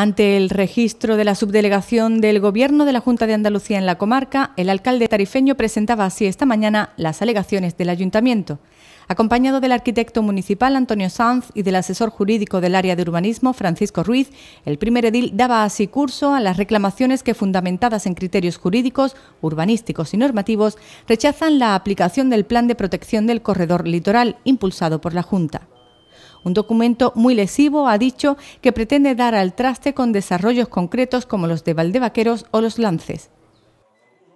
Ante el registro de la subdelegación del Gobierno de la Junta de Andalucía en la comarca, el alcalde tarifeño presentaba así esta mañana las alegaciones del ayuntamiento. Acompañado del arquitecto municipal Antonio Sanz y del asesor jurídico del área de urbanismo Francisco Ruiz, el primer edil daba así curso a las reclamaciones que, fundamentadas en criterios jurídicos, urbanísticos y normativos, rechazan la aplicación del Plan de Protección del Corredor Litoral impulsado por la Junta. Un documento muy lesivo, ha dicho, que pretende dar al traste con desarrollos concretos como los de Valdevaqueros o los Lances.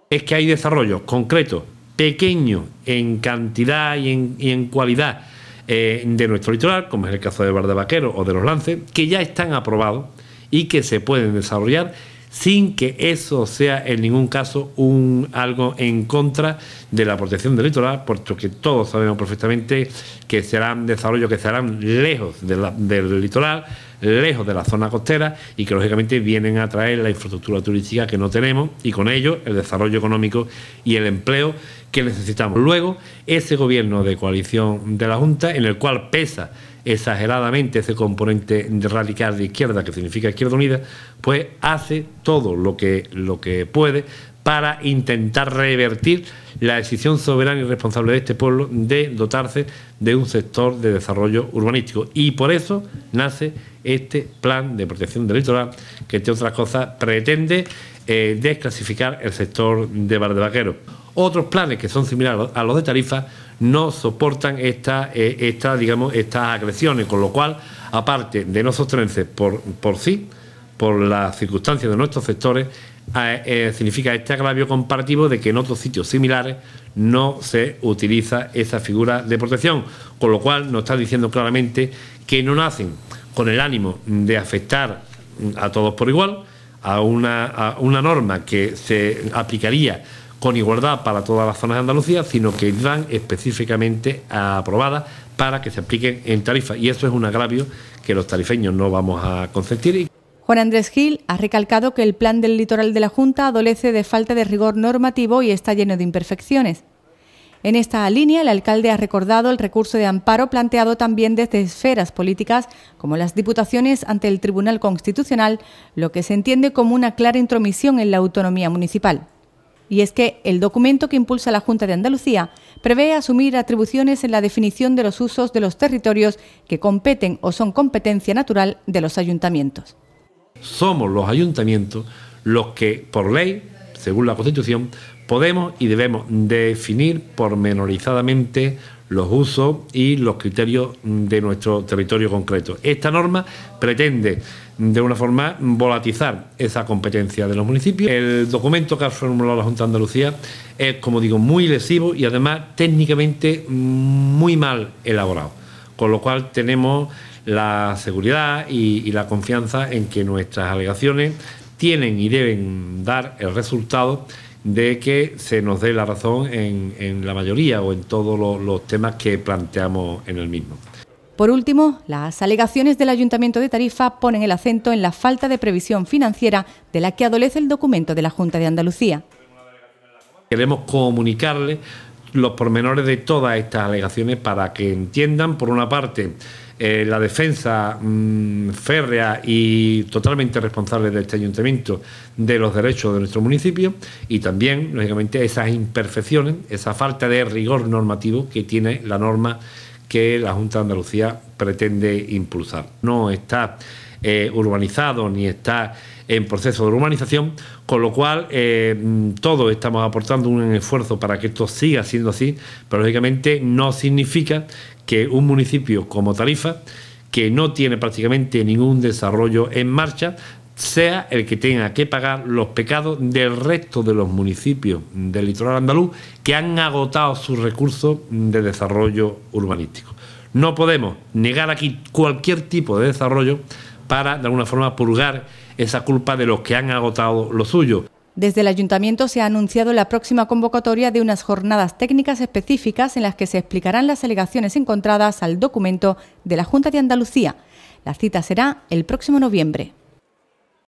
Es que hay desarrollos concretos, pequeños en cantidad y en, cualidad eh, de nuestro litoral, como es el caso de Valdevaqueros o de los Lances, que ya están aprobados y que se pueden desarrollar sin que eso sea en ningún caso un, algo en contra de la protección del litoral, porque que todos sabemos perfectamente que serán desarrollos que serán lejos del litoral, lejos de la zona costera y que lógicamente vienen a traer la infraestructura turística que no tenemos y con ello el desarrollo económico y el empleo que necesitamos. Luego, ese gobierno de coalición de la Junta en el cual pesa exageradamente ese componente radical de izquierda, que significa Izquierda Unida, pues hace todo lo que, lo que puede para intentar revertir la decisión soberana y responsable de este pueblo de dotarse de un sector de desarrollo urbanístico. Y por eso nace este plan de protección del litoral, que entre otras cosas pretende eh, desclasificar el sector de Valdevaquero. Otros planes que son similares a los de tarifa no soportan eh, esta, digamos, estas agresiones, con lo cual, aparte de no sostenerse por, por sí, por las circunstancias de nuestros sectores, eh, eh, significa este agravio comparativo de que en otros sitios similares no se utiliza esa figura de protección, con lo cual nos está diciendo claramente que no nacen con el ánimo de afectar a todos por igual, a una, a una norma que se aplicaría con igualdad para todas las zonas de Andalucía, sino que irán específicamente aprobadas para que se apliquen en tarifa. Y eso es un agravio que los tarifeños no vamos a consentir. Juan Andrés Gil ha recalcado que el plan del litoral de la Junta adolece de falta de rigor normativo y está lleno de imperfecciones. En esta línea, el alcalde ha recordado el recurso de amparo planteado también desde esferas políticas como las diputaciones ante el Tribunal Constitucional, lo que se entiende como una clara intromisión en la autonomía municipal y es que el documento que impulsa la Junta de Andalucía prevé asumir atribuciones en la definición de los usos de los territorios que competen o son competencia natural de los ayuntamientos. Somos los ayuntamientos los que, por ley, según la Constitución, podemos y debemos definir pormenorizadamente los usos y los criterios de nuestro territorio concreto. Esta norma pretende de una forma volatizar esa competencia de los municipios. El documento que ha formulado la Junta de Andalucía es, como digo, muy lesivo y además técnicamente muy mal elaborado, con lo cual tenemos la seguridad y, y la confianza en que nuestras alegaciones tienen y deben dar el resultado de que se nos dé la razón en, la mayoría o en todos los, temas que planteamos en el mismo. Por último, las alegaciones del Ayuntamiento de Tarifa ponen el acento en la falta de previsión financiera de la que adolece el documento de la Junta de Andalucía. Queremos comunicarle los pormenores de todas estas alegaciones para que entiendan, por una parte, eh, la defensa mm, férrea y totalmente responsable de este ayuntamiento de los derechos de nuestro municipio y también, lógicamente, esas imperfecciones, esa falta de rigor normativo que tiene la norma que la Junta de Andalucía pretende impulsar. No está eh, urbanizado ni está en proceso de urbanización, con lo cual eh, todos estamos aportando un esfuerzo para que esto siga siendo así, pero lógicamente no significa que un municipio como Tarifa, que no tiene prácticamente ningún desarrollo en marcha, sea el que tenga que pagar los pecados del resto de los municipios del litoral andaluz que han agotado sus recursos de desarrollo urbanístico. No podemos negar aquí cualquier tipo de desarrollo para, de alguna forma, purgar esa culpa de los que han agotado lo suyo. Desde el ayuntamiento se ha anunciado la próxima convocatoria de unas jornadas técnicas específicas en las que se explicarán las alegaciones encontradas al documento de la Junta de Andalucía. La cita será el próximo noviembre.